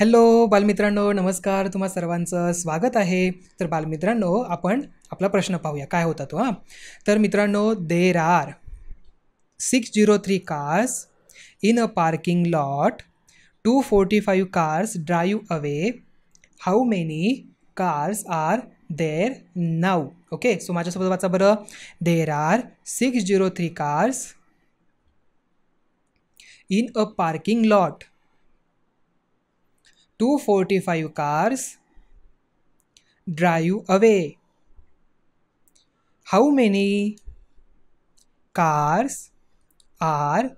hello बालमित्रांनो नमस्कार तुम्हा सर्वांचं स्वागत आहे तर बालमित्रांनो आपण आपला प्रश्न पाहूया काय होता तो हां तर मित्रांनो there are six zero three cars in a parking lot two forty five cars drive away how many cars are there now okay so माझ्यासोबत वाचा बरं there are six zero three cars in a parking lot two forty five cars drive away how many cars are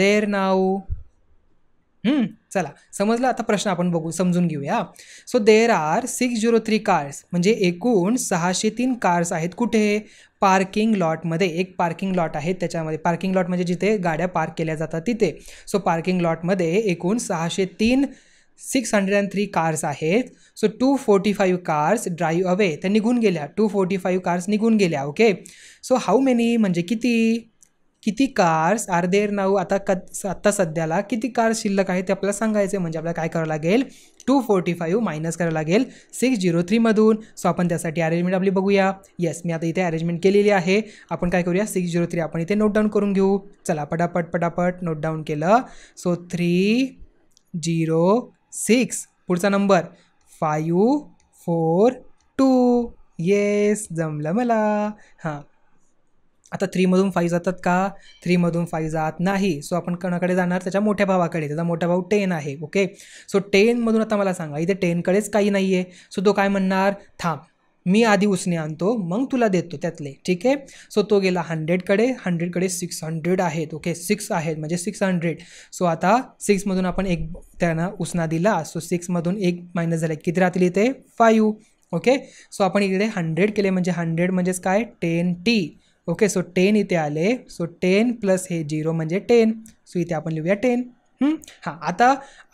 there now चला समजलं आता प्रश्न आपण बघू समजून घेऊया so there are six zero three cars म्हणजे एकूण सहाशे तीन कार्स आहेत कुठे पार्किंग लॉटमध्ये एक पार्किंग लॉट आहे त्याच्यामध्ये पार्किंग लॉट म्हणजे जिथे गाड्या पार्क केल्या जातात तिथे सो पार्किंग लॉटमध्ये एकूण सहाशे तीन six hundred and three cars आहेत so two forty five cars drive away त्या निघून गेल्या टू फोर्टी फाईव्ह कार्स निघून गेल्या ओके सो हाऊ मेनी म्हणजे किती किती कार्स आर देअर नाऊ आता क आत्ता सध्याला किती कार्स शिल्लक आहे ते आपल्याला सांगायचे म्हणजे आपल्याला काय करावं लागेल टू फोर्टी फाईव्ह मायनस करावं लागेल सिक्स झिरो थ्रीमधून सो आपण त्यासाठी अरेंजमेंट आपली बघूया येस मी आता इथे अरेंजमेंट केलेली आहे आपण काय करूया सिक्स झिरो थ्री आपण इथे नोट डाऊन करून घेऊ चला पटापट पटापट नोट डाऊन केलं सो थ्री झिरो सिक्स पुढचा number five four two yes जमलं मला हां आता थ्रीमधून फाईव्ह जातात का थ्रीमधून फाईव्ह जात नाही सो आपण कोणाकडे जाणार त्याच्या मोठ्या भावाकडे त्याचा मोठा भाऊ टेन आहे ओके सो टेनमधून आता मला सांगा इथे टेनकडेच काही नाही आहे सो तो काय म्हणणार थांब मी आधी उसने आणतो मग तुला देतो त्यातले ठीक आहे सो तो गेला हंड्रेडकडे हंड्रेडकडे सिक्स हंड्रेड आहेत ओके सिक्स आहेत म्हणजे सिक्स हंड्रेड सो आता सिक्समधून आपण एक त्यांना उसना दिला सो सिक्समधून एक मायनस झाले किती राहतील इथे फायू ओके सो आपण इकडे हंड्रेड केले म्हणजे हंड्रेड म्हणजेच काय ten T okay so ten इथे आले सो टेन प्लस हे झिरो म्हणजे टेन सो इथे आपण लिहूया टेन हां आता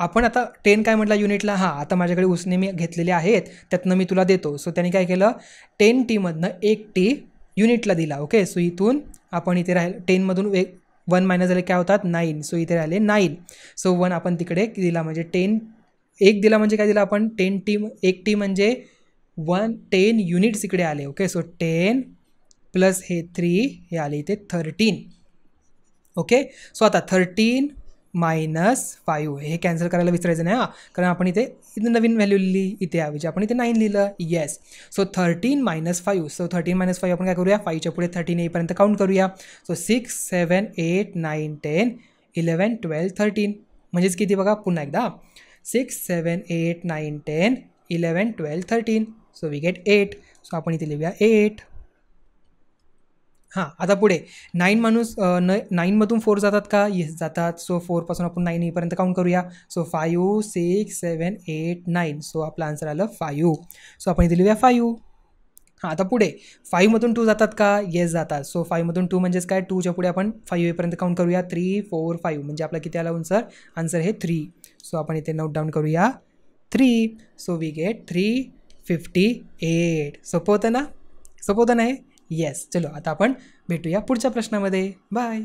आपण आता टेन काय म्हटला युनिटला हां आता माझ्याकडे उसने मी घेतलेले आहेत त्यातनं मी तुला देतो सो त्याने काय केलं टेन टीमधनं एक टी युनिटला दिला ओके सो इथून आपण इथे राहिल टेनमधून एक वन मायनस झाले काय होतात नाईन सो इथे राहिले नाईन सो वन आपण तिकडे दिला म्हणजे टेन एक दिला म्हणजे काय दिला आपण टेन टीम एक टी म्हणजे वन टेन युनिट्स इकडे आले ओके सो टेन प्लस हे थ्री हे आले इथे थर्टीन ओके सो आता थर्टीन मायनस फाईव्ह हे कॅन्सल करायला विसरायचं नाही हा कारण आपण इथे इथं नवीन व्हॅल्यू लिहिली इथे यावेळी आपण इथे नाईन लिहिलं yes so thirteen minus five so thirteen minus five आपण काय करूया फाईव्हच्या पुढे थर्टीन येईपर्यंत काउंट करूया so six seven eight nine ten eleven twelve thirteen म्हणजेच किती बघा पुन्हा एकदा six seven eight nine ten eleven twelve thirteen so we get eight so आपण इथे लिहूया एट हां आता पुढे नाईन माणूस न नाईनमधून फोर जातात का येस जातात सो फोरपासून आपण नाईन येईपर्यंत काउंट करूया so five six seven eight nine so आपलं आन्सर आलं फायू सो आपण इथे लिहूया फायू हां आता पुढे फाईव्हमधून टू जातात का येस जातात सो फाईव्हमधून टू म्हणजेच काय टूच्या पुढे आपण फाईव्ह येईपर्यंत काउंट करूया थ्री फोर फाईव्ह म्हणजे आपलं किती आला आन्सर आन्सर हे थ्री सो आपण इथे नोट डाऊन करूया three so we get three fifty eight सोपं होतं ना सोपं होतं नाही येस चलो आता आपण भेटूया पुढच्या प्रश्नामध्ये बाय